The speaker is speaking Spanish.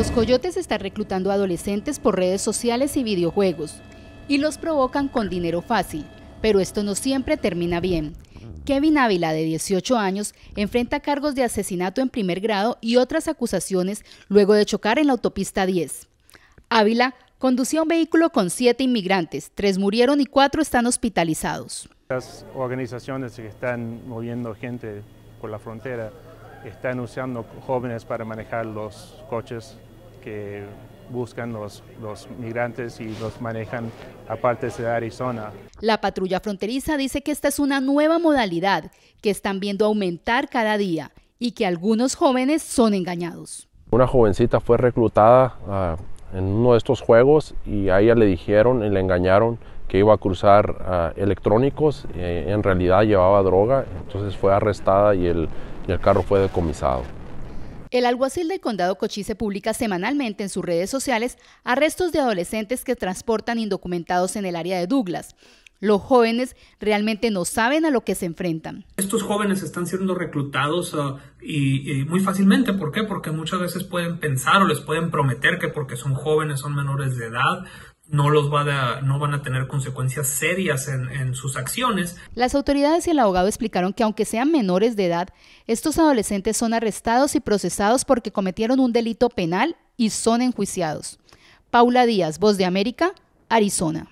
Los coyotes están reclutando adolescentes por redes sociales y videojuegos y los provocan con dinero fácil, pero esto no siempre termina bien. Kevin Ávila, de 18 años, enfrenta cargos de asesinato en primer grado y otras acusaciones luego de chocar en la autopista 10. Ávila conducía un vehículo con siete inmigrantes, tres murieron y cuatro están hospitalizados. Las organizaciones que están moviendo gente por la frontera están usando jóvenes para manejar los coches que buscan los, migrantes y los manejan a partes de Arizona. La patrulla fronteriza dice que esta es una nueva modalidad que están viendo aumentar cada día y que algunos jóvenes son engañados. Una jovencita fue reclutada ah, en uno de estos juegos y a ella le dijeron y le engañaron que iba a cruzar ah, electrónicos, eh, en realidad llevaba droga, entonces fue arrestada y el carro fue decomisado. El alguacil del condado Cochise publica semanalmente en sus redes sociales arrestos de adolescentes que transportan indocumentados en el área de Douglas. Los jóvenes realmente no saben a lo que se enfrentan. Estos jóvenes están siendo reclutados ah, y, muy fácilmente. ¿Por qué? Porque muchas veces pueden pensar o les pueden prometer que porque son jóvenes, son menores de edad, no los van a, tener consecuencias serias en, en, sus acciones. Las autoridades y el abogado explicaron que aunque sean menores de edad, estos adolescentes son arrestados y procesados porque cometieron un delito penal y son enjuiciados. Paula Díaz, Voz de América, Arizona.